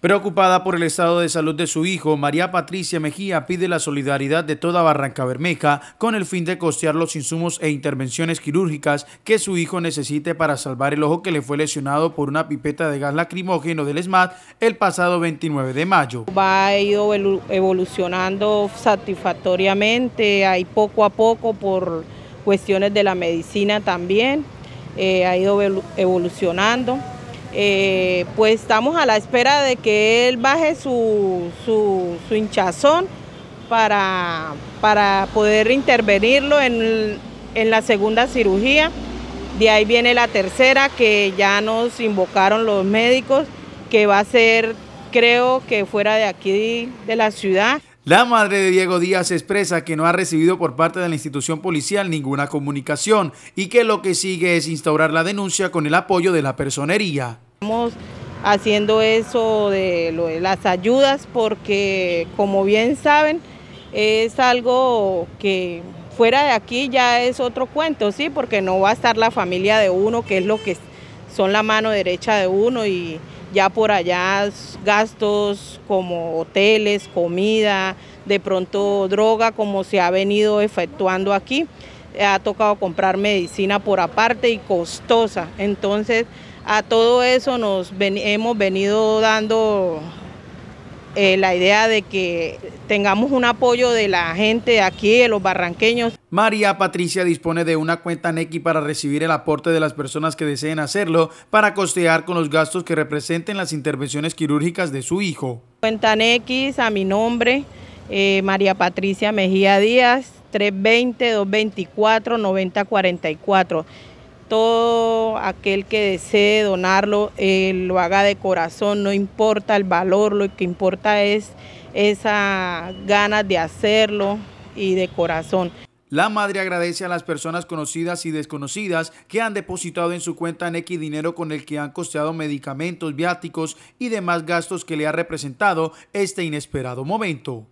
Preocupada por el estado de salud de su hijo, María Patricia Mejía pide la solidaridad de toda Barranca Bermeja con el fin de costear los insumos e intervenciones quirúrgicas que su hijo necesite para salvar el ojo que le fue lesionado por una pipeta de gas lacrimógeno del SMAT el pasado 29 de mayo. Va ido evolucionando satisfactoriamente, hay poco a poco por cuestiones de la medicina también, eh, ha ido evolucionando. Eh, pues estamos a la espera de que él baje su, su, hinchazón para, para, poder intervenirlo en, en la segunda cirugía. De ahí viene la tercera que ya nos invocaron los médicos, que va a ser creo que fuera de aquí de la ciudad. La madre de Diego Díaz expresa que no ha recibido por parte de la institución policial ninguna comunicación y que lo que sigue es instaurar la denuncia con el apoyo de la personería. Estamos haciendo eso de, de las ayudas porque, como bien saben, es algo que fuera de aquí ya es otro cuento, ¿sí? Porque no va a estar la familia de uno, que es lo que son la mano derecha de uno y ya por allá gastos como hoteles, comida, de pronto droga, como se ha venido efectuando aquí. Ha tocado comprar medicina por aparte y costosa. Entonces, a todo eso nos hemos venido dando eh, la idea de que tengamos un apoyo de la gente aquí, de los barranqueños. María Patricia dispone de una cuenta NECI para recibir el aporte de las personas que deseen hacerlo para costear con los gastos que representen las intervenciones quirúrgicas de su hijo. Cuenta NECI a mi nombre, eh, María Patricia Mejía Díaz, 320-224-9044 todo aquel que desee donarlo eh, lo haga de corazón, no importa el valor, lo que importa es esa ganas de hacerlo y de corazón. La madre agradece a las personas conocidas y desconocidas que han depositado en su cuenta NX dinero con el que han costeado medicamentos, viáticos y demás gastos que le ha representado este inesperado momento.